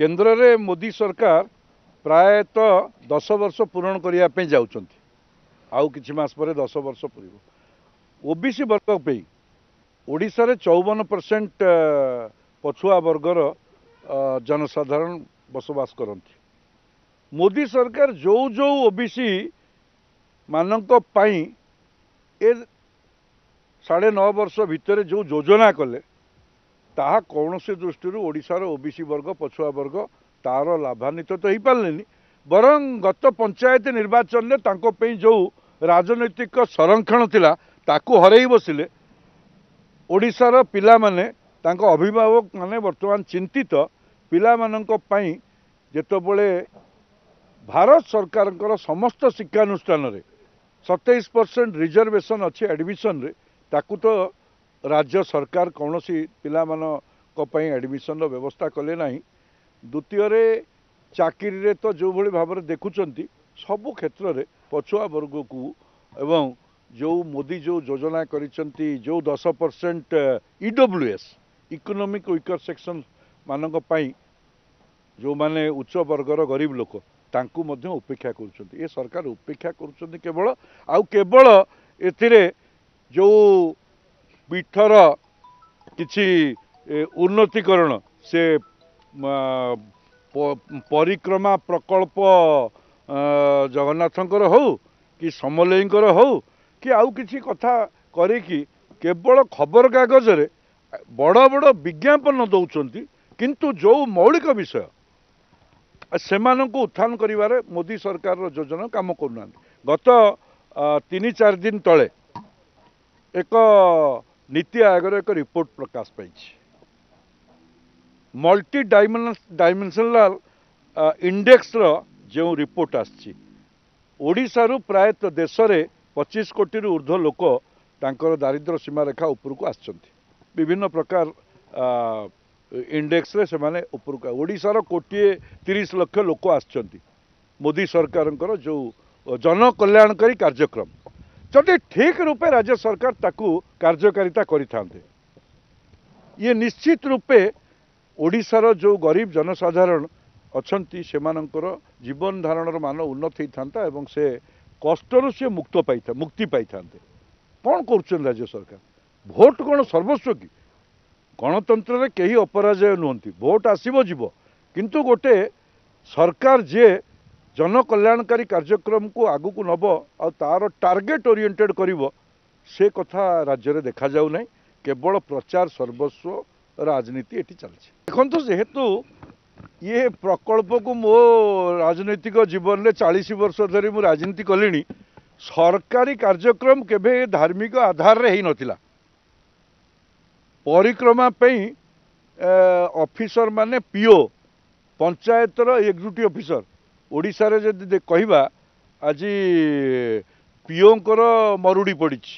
କେନ୍ଦ୍ରରେ ମୋଦି ସରକାର ପ୍ରାୟତଃ ଦଶ ବର୍ଷ ପୂରଣ କରିବା ପାଇଁ ଯାଉଛନ୍ତି ଆଉ କିଛି ମାସ ପରେ ଦଶ ବର୍ଷ ପୁରିବ ଓ ବି ସି ବର୍ଗ ପାଇଁ ଓଡ଼ିଶାରେ ଚଉବନ ପରସେଣ୍ଟ ପଛୁଆ ବର୍ଗର ଜନସାଧାରଣ ବସବାସ କରନ୍ତି ମୋଦି ସରକାର ଯେଉଁ ଯେଉଁ ଓ ବି ସି ମାନଙ୍କ ପାଇଁ ଏ ସାଢ଼େ ନଅ ବର୍ଷ ଭିତରେ ଯେଉଁ ଯୋଜନା କଲେ ତାହା କୌଣସି ଦୃଷ୍ଟିରୁ ଓଡ଼ିଶାର ଓ ବି ସି ବର୍ଗ ପଛୁଆ ବର୍ଗ ତାର ଲାଭାନ୍ୱିତ ତ ହେଇପାରିଲେନି ବରଂ ଗତ ପଞ୍ଚାୟତ ନିର୍ବାଚନରେ ତାଙ୍କ ପାଇଁ ଯେଉଁ ରାଜନୈତିକ ସଂରକ୍ଷଣ ଥିଲା ତାକୁ ହରେଇ ବସିଲେ ଓଡ଼ିଶାର ପିଲାମାନେ ତାଙ୍କ ଅଭିଭାବକମାନେ ବର୍ତ୍ତମାନ ଚିନ୍ତିତ ପିଲାମାନଙ୍କ ପାଇଁ ଯେତେବେଳେ ଭାରତ ସରକାରଙ୍କର ସମସ୍ତ ଶିକ୍ଷାନୁଷ୍ଠାନରେ ସତେଇଶ ପରସେଣ୍ଟ ରିଜର୍ଭେସନ୍ ଅଛି ଆଡ଼ମିସନ୍ରେ ତାକୁ ତ ରାଜ୍ୟ ସରକାର କୌଣସି ପିଲାମାନଙ୍କ ପାଇଁ ଆଡ଼ମିସନର ବ୍ୟବସ୍ଥା କଲେ ନାହିଁ ଦ୍ୱିତୀୟରେ ଚାକିରିରେ ତ ଯେଉଁଭଳି ଭାବରେ ଦେଖୁଛନ୍ତି ସବୁ କ୍ଷେତ୍ରରେ ପଛୁଆ ବର୍ଗକୁ ଏବଂ ଯେଉଁ ମୋଦୀ ଯେଉଁ ଯୋଜନା କରିଛନ୍ତି ଯେଉଁ ଦଶ percent EWS economic weaker section ମାନଙ୍କ ପାଇଁ ଯେଉଁମାନେ ଉଚ୍ଚ ବର୍ଗର ଗରିବ ଲୋକ ତାଙ୍କୁ ମଧ୍ୟ ଉପେକ୍ଷା କରୁଛନ୍ତି ଏ ସରକାର ଉପେକ୍ଷା କରୁଛନ୍ତି କେବଳ ଆଉ କେବଳ ଏଥିରେ ଯେଉଁ ପୀଠର କିଛି ଉନ୍ନତିକରଣ ସେ ପରିକ୍ରମା ପ୍ରକଳ୍ପ ଜଗନ୍ନାଥଙ୍କର ହଉ କି ସମଲେଇଙ୍କର ହଉ କି ଆଉ କିଛି କଥା କରିକି କେବଳ ଖବରକାଗଜରେ ବଡ଼ ବଡ଼ ବିଜ୍ଞାପନ ଦେଉଛନ୍ତି କିନ୍ତୁ ଯେଉଁ ମୌଳିକ ବିଷୟ ସେମାନଙ୍କୁ ଉତ୍ଥାନ କରିବାରେ ମୋଦି ସରକାରର ଯୋଜନା କାମ କରୁନାହାନ୍ତି ଗତ ତିନି ଚାରି ଦିନ ତଳେ ଏକ ନୀତି ଆୟୋଗର ଏକ ରିପୋର୍ଟ ପ୍ରକାଶ ପାଇଛି ମଲ୍ଟି ଡାଇମେନ୍ସନାଲ ଇଣ୍ଡେକ୍ସର ଯେଉଁ ରିପୋର୍ଟ ଆସିଛି ଓଡ଼ିଶାରୁ ପ୍ରାୟତଃ ଦେଶରେ ପଚିଶ କୋଟିରୁ ଉର୍ଦ୍ଧ୍ୱ ଲୋକ ତାଙ୍କର ଦାରିଦ୍ର୍ୟ ସୀମାରେଖା ଉପରକୁ ଆସିଛନ୍ତି ବିଭିନ୍ନ ପ୍ରକାର ଇଣ୍ଡେକ୍ସରେ ସେମାନେ ଉପରକୁ ଓଡ଼ିଶାର କୋଟିଏ ତିରିଶ ଲକ୍ଷ ଲୋକ ଆସିଛନ୍ତି ମୋଦି ସରକାରଙ୍କର ଯେଉଁ ଜନକଲ୍ୟାଣକାରୀ କାର୍ଯ୍ୟକ୍ରମ ଯଦି ଠିକ ରୂପେ ରାଜ୍ୟ ସରକାର ତାକୁ କାର୍ଯ୍ୟକାରିତା କରିଥାନ୍ତେ ଇଏ ନିଶ୍ଚିତ ରୂପେ ଓଡ଼ିଶାର ଯେଉଁ ଗରିବ ଜନସାଧାରଣ ଅଛନ୍ତି ସେମାନଙ୍କର ଜୀବନଧାରଣର ମାନ ଉନ୍ନତି ହୋଇଥାନ୍ତା ଏବଂ ସେ କଷ୍ଟରୁ ସିଏ ମୁକ୍ତ ପାଇଥା ମୁକ୍ତି ପାଇଥାନ୍ତେ କ'ଣ କରୁଛନ୍ତି ରାଜ୍ୟ ସରକାର ଭୋଟ୍ କ'ଣ ସର୍ବସ୍ୱ କି ଗଣତନ୍ତ୍ରରେ କେହି ଅପରାଜୟ ନୁହନ୍ତି ଭୋଟ୍ ଆସିବ ଯିବ କିନ୍ତୁ ଗୋଟେ ସରକାର ଯିଏ ଜନକଲ୍ୟାଣକାରୀ କାର୍ଯ୍ୟକ୍ରମକୁ ଆଗକୁ ନେବ ଆଉ ତା'ର ଟାର୍ଗେଟ୍ ଓରିଏଣ୍ଟେଡ଼୍ କରିବ ସେ କଥା ରାଜ୍ୟରେ ଦେଖାଯାଉ ନାହିଁ କେବଳ ପ୍ରଚାର ସର୍ବସ୍ୱ ରାଜନୀତି ଏଠି ଚାଲିଛି ଦେଖନ୍ତୁ ଯେହେତୁ ଇଏ ପ୍ରକଳ୍ପକୁ ମୋ ରାଜନୈତିକ ଜୀବନରେ ଚାଳିଶ ବର୍ଷ ଧରି ମୁଁ ରାଜନୀତି କଲିଣି ସରକାରୀ କାର୍ଯ୍ୟକ୍ରମ କେବେ ଧାର୍ମିକ ଆଧାରରେ ହୋଇନଥିଲା ପରିକ୍ରମା ପାଇଁ ଅଫିସର ମାନେ ପିଓ ପଞ୍ଚାୟତର ଏକ୍ଜୁଟି ଅଫିସର ଓଡ଼ିଶାରେ ଯଦି କହିବା ଆଜି ପିଓଙ୍କର ମରୁଡ଼ି ପଡ଼ିଛି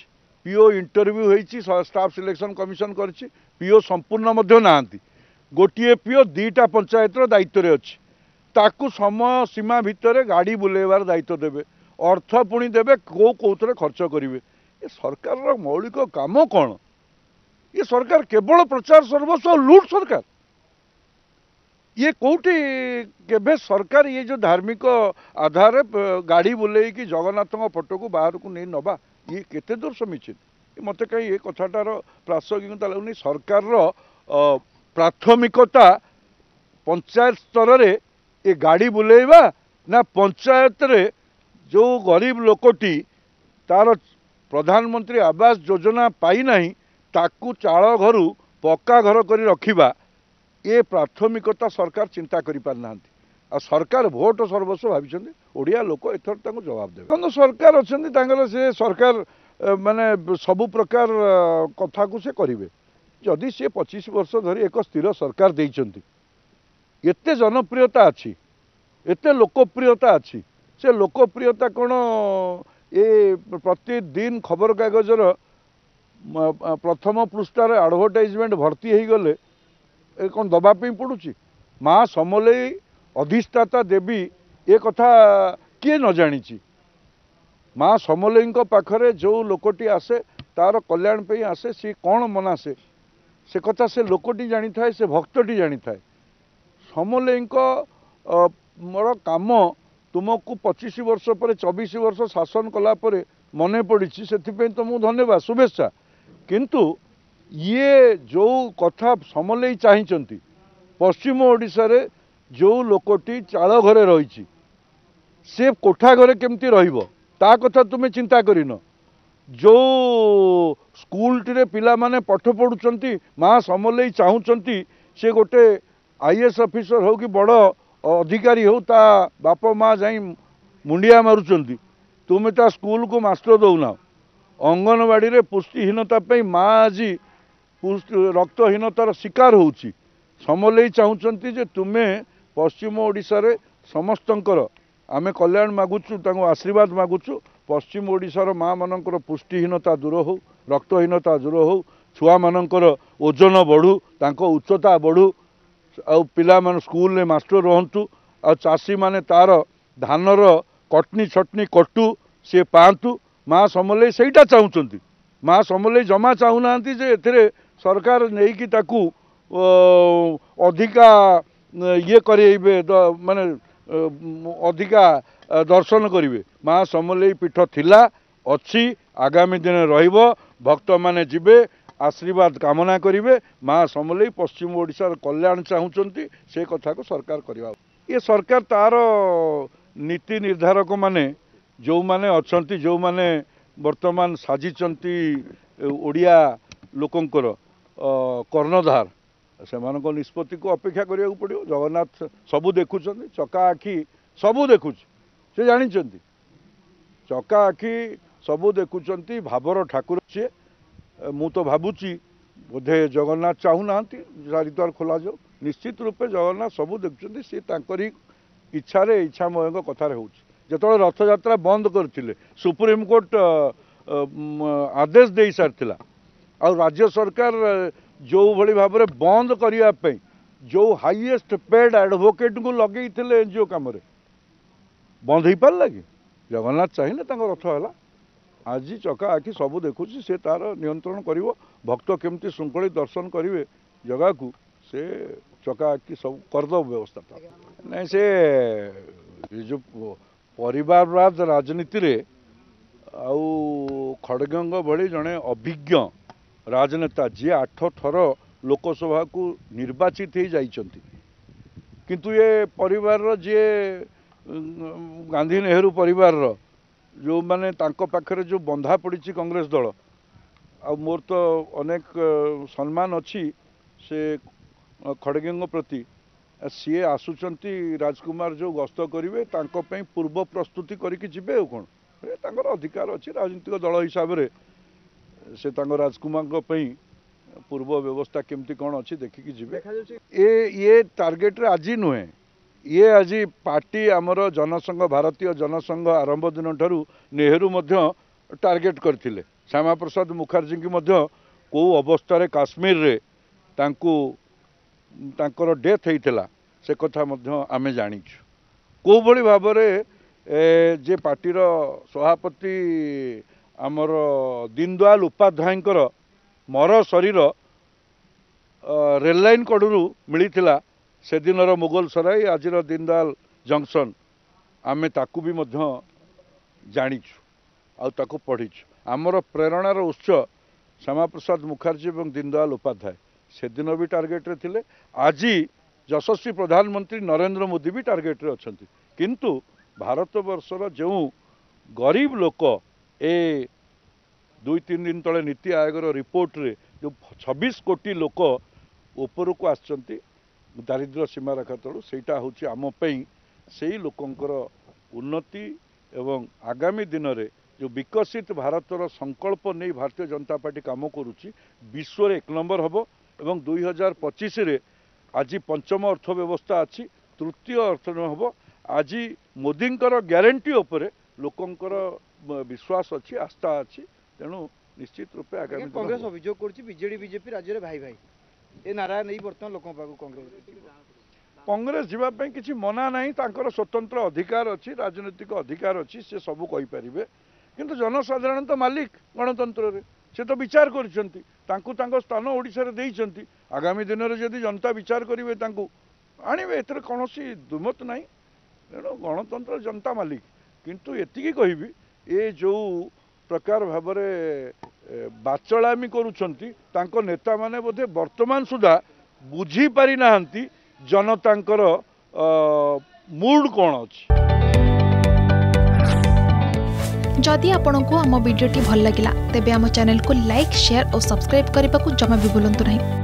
ପିଓ ଇଣ୍ଟରଭ୍ୟୁ ହୋଇଛି ଷ୍ଟାଫ୍ ସିଲେକ୍ସନ୍ କମିଶନ୍ କରିଛି ପିଓ ସମ୍ପୂର୍ଣ୍ଣ ମଧ୍ୟ ନାହାନ୍ତି ଗୋଟିଏ ପିଓ ଦୁଇଟା ପଞ୍ଚାୟତର ଦାୟିତ୍ୱରେ ଅଛି ତାକୁ ସମୟ ସୀମା ଭିତରେ ଗାଡ଼ି ବୁଲେଇବାର ଦାୟିତ୍ୱ ଦେବେ ଅର୍ଥ ପୁଣି ଦେବେ କେଉଁ କେଉଁଥିରେ ଖର୍ଚ୍ଚ କରିବେ ଏ ସରକାରର ମୌଳିକ କାମ କ'ଣ ଏ ସରକାର କେବଳ ପ୍ରଚାର ସର୍ବସ୍ୱ ଲୁଟ୍ ସରକାର ଇଏ କେଉଁଠି କେବେ ସରକାର ଇଏ ଯେଉଁ ଧାର୍ମିକ ଆଧାରରେ ଗାଡ଼ି ବୁଲେଇକି ଜଗନ୍ନାଥଙ୍କ ଫଟୋକୁ ବାହାରକୁ ନେଇ ନେବା ଇଏ କେତେ ଦୂର ସମୀଚୀନ ମୋତେ କାହିଁ ଏ କଥାଟାର ପ୍ରାସଙ୍ଗିକତା ଲାଗୁନି ସରକାରର ପ୍ରାଥମିକତା ପଞ୍ଚାୟତ ସ୍ତରରେ ଏ ଗାଡ଼ି ବୁଲେଇବା ନା ପଞ୍ଚାୟତରେ ଯେଉଁ ଗରିବ ଲୋକଟି ତାର ପ୍ରଧାନମନ୍ତ୍ରୀ ଆବାସ ଯୋଜନା ପାଇନାହିଁ ତାକୁ ଚାଳ ଘରୁ ପକ୍କା ଘର କରି ରଖିବା ଏ ପ୍ରାଥମିକତା ସରକାର ଚିନ୍ତା କରିପାରିନାହାନ୍ତି ଆଉ ସରକାର ଭୋଟ ସର୍ବସ୍ୱ ଭାବିଛନ୍ତି ଓଡ଼ିଆ ଲୋକ ଏଥର ତାଙ୍କୁ ଜବାବ ଦେବେ ଦେଖନ୍ତୁ ସରକାର ଅଛନ୍ତି ତାଙ୍କର ସେ ସରକାର ମାନେ ସବୁ ପ୍ରକାର କଥାକୁ ସେ କରିବେ ଯଦି ସିଏ ପଚିଶ ବର୍ଷ ଧରି ଏକ ସ୍ଥିର ସରକାର ଦେଇଛନ୍ତି ଏତେ ଜନପ୍ରିୟତା ଅଛି ଏତେ ଲୋକପ୍ରିୟତା ଅଛି ସେ ଲୋକପ୍ରିୟତା କ'ଣ ଏ ପ୍ରତିଦିନ ଖବରକାଗଜର ପ୍ରଥମ ପୃଷ୍ଠାରେ ଆଡ଼ଭର୍ଟାଇଜମେଣ୍ଟ ଭର୍ତ୍ତି ହେଇଗଲେ ଏ କ'ଣ ଦେବା ପାଇଁ ପଡ଼ୁଛି ମା' ସମଲେଇ ଅଧିଷ୍ଠାତା ଦେବୀ ଏ କଥା କିଏ ନ ଜାଣିଛି ମା' ସମଲେଇଙ୍କ ପାଖରେ ଯେଉଁ ଲୋକଟି ଆସେ ତା'ର କଲ୍ୟାଣ ପାଇଁ ଆସେ ସିଏ କ'ଣ ମନାସେ ସେ କଥା ସେ ଲୋକଟି ଜାଣିଥାଏ ସେ ଭକ୍ତଟି ଜାଣିଥାଏ ସମଲେଇଙ୍କ ମୋର କାମ ତୁମକୁ ପଚିଶ ବର୍ଷ ପରେ ଚବିଶ ବର୍ଷ ଶାସନ କଲା ପରେ ମନେ ପଡ଼ିଛି ସେଥିପାଇଁ ତ ମୁଁ ଧନ୍ୟବାଦ ଶୁଭେଚ୍ଛା କିନ୍ତୁ ଇଏ ଯେଉଁ କଥା ସମଲେଇ ଚାହିଁଛନ୍ତି ପଶ୍ଚିମ ଓଡ଼ିଶାରେ ଯେଉଁ ଲୋକଟି ଚାଳ ଘରେ ରହିଛି ସେ କୋଠା ଘରେ କେମିତି ରହିବ ତା କଥା ତୁମେ ଚିନ୍ତା କରିନ ଯେଉଁ ସ୍କୁଲଟିରେ ପିଲାମାନେ ପାଠ ପଢ଼ୁଛନ୍ତି ମା ସମଲେଇ ଚାହୁଁଛନ୍ତି ସେ ଗୋଟେ ଆଇ ଏସ୍ ଅଫିସର ହଉ କି ବଡ଼ ଅଧିକାରୀ ହଉ ତା ବାପ ମା ଯାଇ ମୁଣ୍ଡିଆ ମାରୁଛନ୍ତି ତୁମେ ତା ସ୍କୁଲକୁ ମାଷ୍ଟର ଦେଉନ ଅଙ୍ଗନବାଡ଼ିରେ ପୁଷ୍ଟିହୀନତା ପାଇଁ ମା ଆଜି ରକ୍ତହୀନତାର ଶିକାର ହେଉଛି ସମଲେଇ ଚାହୁଁଛନ୍ତି ଯେ ତୁମେ ପଶ୍ଚିମ ଓଡ଼ିଶାରେ ସମସ୍ତଙ୍କର ଆମେ କଲ୍ୟାଣ ମାଗୁଛୁ ତାଙ୍କୁ ଆଶୀର୍ବାଦ ମାଗୁଛୁ ପଶ୍ଚିମ ଓଡ଼ିଶାର ମାଆ ମାନଙ୍କର ପୁଷ୍ଟିହୀନତା ଦୂର ହେଉ ରକ୍ତହୀନତା ଦୂର ହେଉ ଛୁଆମାନଙ୍କର ଓଜନ ବଢ଼ୁ ତାଙ୍କ ଉଚ୍ଚତା ବଢ଼ୁ ଆଉ ପିଲାମାନେ ସ୍କୁଲରେ ମାଷ୍ଟର ରୁହନ୍ତୁ ଆଉ ଚାଷୀମାନେ ତାର ଧାନର କଟନୀ ଛଟନୀ କଟୁ ସିଏ ପାଆନ୍ତୁ ମାଆ ସମଲେଇ ସେଇଟା ଚାହୁଁଛନ୍ତି ମାଆ ସମଲେଇ ଜମା ଚାହୁଁନାହାନ୍ତି ଯେ ଏଥିରେ ସରକାର ନେଇକି ତାକୁ ଅଧିକା ଇଏ କରିବେ ମାନେ ଅଧିକା ଦର୍ଶନ କରିବେ ମା ସମଲେଇ ପୀଠ ଥିଲା ଅଛି ଆଗାମୀ ଦିନେ ରହିବ ଭକ୍ତମାନେ ଯିବେ ଆଶୀର୍ବାଦ କାମନା କରିବେ ମା ସମଲେଇ ପଶ୍ଚିମ ଓଡ଼ିଶାର କଲ୍ୟାଣ ଚାହୁଁଛନ୍ତି ସେ କଥାକୁ ସରକାର କରିବା ଇଏ ସରକାର ତାର ନୀତି ନିର୍ଦ୍ଧାରକମାନେ ଯେଉଁମାନେ ଅଛନ୍ତି ଯେଉଁମାନେ ବର୍ତ୍ତମାନ ସାଜିଛନ୍ତି ଓଡ଼ିଆ ଲୋକଙ୍କର କର୍ଣ୍ଣଧାର ସେମାନଙ୍କ ନିଷ୍ପତ୍ତିକୁ ଅପେକ୍ଷା କରିବାକୁ ପଡ଼ିବ ଜଗନ୍ନାଥ ସବୁ ଦେଖୁଛନ୍ତି ଚକା ଆଖି ସବୁ ଦେଖୁଛି ସେ ଜାଣିଛନ୍ତି ଚକା ଆଖି ସବୁ ଦେଖୁଛନ୍ତି ଭାବର ଠାକୁର ସିଏ ମୁଁ ତ ଭାବୁଛି ବୋଧେ ଜଗନ୍ନାଥ ଚାହୁଁନାହାନ୍ତି ଚାରିଦ୍ୱାର ଖୋଲାଯାଉ ନିଶ୍ଚିତ ରୂପେ ଜଗନ୍ନାଥ ସବୁ ଦେଖୁଛନ୍ତି ସିଏ ତାଙ୍କରି ଇଚ୍ଛାରେ ଇଚ୍ଛାମୟଙ୍କ କଥାରେ ହେଉଛି ଯେତେବେଳେ ରଥଯାତ୍ରା ବନ୍ଦ କରିଥିଲେ ସୁପ୍ରିମକୋର୍ଟ ଆଦେଶ ଦେଇସାରିଥିଲା ଆଉ ରାଜ୍ୟ ସରକାର ଯେଉଁଭଳି ଭାବରେ ବନ୍ଦ କରିବା ପାଇଁ ଯେଉଁ ହାଇଏଷ୍ଟ ପେଡ୍ ଆଡ଼ଭୋକେଟ୍ଙ୍କୁ ଲଗେଇଥିଲେ ଏନ୍ ଜି ଓ କାମରେ ବନ୍ଦ ହେଇପାରିଲା କି ଜଗନ୍ନାଥ ଚାହିଁଲେ ତାଙ୍କ ରଥ ହେଲା ଆଜି ଚକା ଆଖି ସବୁ ଦେଖୁଛି ସେ ତାର ନିୟନ୍ତ୍ରଣ କରିବ ଭକ୍ତ କେମିତି ଶୃଙ୍ଖଳିତ ଦର୍ଶନ କରିବେ ଜଗାକୁ ସେ ଚକା ଆଖି ସବୁ କରିଦେବ ବ୍ୟବସ୍ଥା ନାଇଁ ସେ ଏ ଯେଉଁ ପରିବାରବାଦ ରାଜନୀତିରେ ଆଉ ଖଡ଼ଗେଙ୍କ ଭଳି ଜଣେ ଅଭିଜ୍ଞ ରାଜନେତା ଯିଏ ଆଠ ଥର ଲୋକସଭାକୁ ନିର୍ବାଚିତ ହୋଇ ଯାଇଛନ୍ତି କିନ୍ତୁ ଏ ପରିବାରର ଯିଏ ଗାନ୍ଧୀ ନେହେରୁ ପରିବାରର ଯେଉଁମାନେ ତାଙ୍କ ପାଖରେ ଯେଉଁ ବନ୍ଧା ପଡ଼ିଛି କଂଗ୍ରେସ ଦଳ ଆଉ ମୋର ତ ଅନେକ ସମ୍ମାନ ଅଛି ସେ ଖଡ଼ଗେଙ୍କ ପ୍ରତି ସିଏ ଆସୁଛନ୍ତି ରାଜକୁମାର ଯେଉଁ ଗସ୍ତ କରିବେ ତାଙ୍କ ପାଇଁ ପୂର୍ବ ପ୍ରସ୍ତୁତି କରିକି ଯିବେ ଆଉ କ'ଣ ତାଙ୍କର ଅଧିକାର ଅଛି ରାଜନୈତିକ ଦଳ ହିସାବରେ ସେ ତାଙ୍କ ରାଜକୁମାରଙ୍କ ପାଇଁ ପୂର୍ବ ବ୍ୟବସ୍ଥା କେମିତି କ'ଣ ଅଛି ଦେଖିକି ଯିବେ ଏ ଇଏ ଟାର୍ଗେଟରେ ଆଜି ନୁହେଁ ଇଏ ଆଜି ପାର୍ଟି ଆମର ଜନସଂଘ ଭାରତୀୟ ଜନସଂଘ ଆରମ୍ଭ ଦିନ ଠାରୁ ନେହେରୁ ମଧ୍ୟ ଟାର୍ଗେଟ କରିଥିଲେ ଶ୍ୟାମାପ୍ରସାଦ ମୁଖାର୍ଜୀଙ୍କୁ ମଧ୍ୟ କେଉଁ ଅବସ୍ଥାରେ କାଶ୍ମୀରରେ ତାଙ୍କୁ ତାଙ୍କର ଡେଥ୍ ହେଇଥିଲା ସେ କଥା ମଧ୍ୟ ଆମେ ଜାଣିଛୁ କେଉଁଭଳି ଭାବରେ ଯେ ପାର୍ଟିର ସଭାପତି ଆମର ଦୀନଦୟାଲ ଉପାଧ୍ୟାୟଙ୍କର ମର ଶରୀର ରେଲ ଲାଇନ୍ କଡ଼ରୁ ମିଳିଥିଲା ସେଦିନର ମୋଗଲ ସରାଇ ଆଜିର ଦୀନଦୟାଲ ଜଙ୍କସନ୍ ଆମେ ତାକୁ ବି ମଧ୍ୟ ଜାଣିଛୁ ଆଉ ତାକୁ ପଢ଼ିଛୁ ଆମର ପ୍ରେରଣାର ଉତ୍ସ ଶ୍ୟାମାପ୍ରସାଦ ମୁଖାର୍ଜୀ ଏବଂ ଦୀନଦୟାଲ ଉପାଧ୍ୟାୟ ସେଦିନ ବି ଟାର୍ଗେଟରେ ଥିଲେ ଆଜି ଯଶସ୍ୱୀ ପ୍ରଧାନମନ୍ତ୍ରୀ ନରେନ୍ଦ୍ର ମୋଦି ବି ଟାର୍ଗେଟରେ ଅଛନ୍ତି କିନ୍ତୁ ଭାରତବର୍ଷର ଯେଉଁ ଗରିବ ଲୋକ ଏ ଦୁଇ ତିନି ଦିନ ତଳେ ନୀତି ଆୟୋଗର ରିପୋର୍ଟରେ ଯେଉଁ ଛବିଶ କୋଟି ଲୋକ ଉପରକୁ ଆସିଛନ୍ତି ଦାରିଦ୍ର୍ୟ ସୀମାରେଖା ତଳୁ ସେଇଟା ହେଉଛି ଆମ ପାଇଁ ସେଇ ଲୋକଙ୍କର ଉନ୍ନତି ଏବଂ ଆଗାମୀ ଦିନରେ ଯେଉଁ ବିକଶିତ ଭାରତର ସଂକଳ୍ପ ନେଇ ଭାରତୀୟ ଜନତା ପାର୍ଟି କାମ କରୁଛି ବିଶ୍ୱରେ ଏକ ନମ୍ବର ହେବ ଏବଂ ଦୁଇ ହଜାର ପଚିଶରେ ଆଜି ପଞ୍ଚମ ଅର୍ଥବ୍ୟବସ୍ଥା ଅଛି ତୃତୀୟ ଅର୍ଥ ହେବ ଆଜି ମୋଦିଙ୍କର ଗ୍ୟାରେଣ୍ଟି ଉପରେ ଲୋକଙ୍କର ବିଶ୍ୱାସ ଅଛି ଆସ୍ଥା ଅଛି ତେଣୁ ନିଶ୍ଚିତ ରୂପେ ଆଗାମୀ କଂଗ୍ରେସ ଅଭିଯୋଗ କରୁଛି ବିଜେଡି ବିଜେପି ରାଜ୍ୟରେ ଭାଇ ଭାଇ ଏ ନାରାୟଣ ଏଇ ବର୍ତ୍ତମାନ ଲୋକଙ୍କ ପାଖକୁ କଂଗ୍ରେସ କଂଗ୍ରେସ ଯିବା ପାଇଁ କିଛି ମନା ନାହିଁ ତାଙ୍କର ସ୍ୱତନ୍ତ୍ର ଅଧିକାର ଅଛି ରାଜନୈତିକ ଅଧିକାର ଅଛି ସେ ସବୁ କହିପାରିବେ କିନ୍ତୁ ଜନସାଧାରଣ ତ ମାଲିକ ଗଣତନ୍ତ୍ରରେ ସେ ତ ବିଚାର କରିଛନ୍ତି ତାଙ୍କୁ ତାଙ୍କ ସ୍ଥାନ ଓଡ଼ିଶାରେ ଦେଇଛନ୍ତି ଆଗାମୀ ଦିନରେ ଯଦି ଜନତା ବିଚାର କରିବେ ତାଙ୍କୁ ଆଣିବେ ଏଥିରେ କୌଣସି ଦୁମତ ନାହିଁ ତେଣୁ ଗଣତନ୍ତ୍ର ଜନତା ମାଲିକ କିନ୍ତୁ ଏତିକି କହିବି ଏ ଯେଉଁ ପ୍ରକାର ଭାବରେ ବାଚଳାମି କରୁଛନ୍ତି ତାଙ୍କ ନେତାମାନେ ବୋଧେ ବର୍ତ୍ତମାନ ସୁଦ୍ଧା ବୁଝିପାରିନାହାନ୍ତି ଜନତାଙ୍କର ମୁଡ୍ କ'ଣ ଅଛି ଯଦି ଆପଣଙ୍କୁ ଆମ ଭିଡ଼ିଓଟି ଭଲ ଲାଗିଲା ତେବେ ଆମ ଚ୍ୟାନେଲକୁ ଲାଇକ୍ ସେୟାର ଓ ସବସ୍କ୍ରାଇବ୍ କରିବାକୁ ଜମା ବି ଭୁଲନ୍ତୁ ନାହିଁ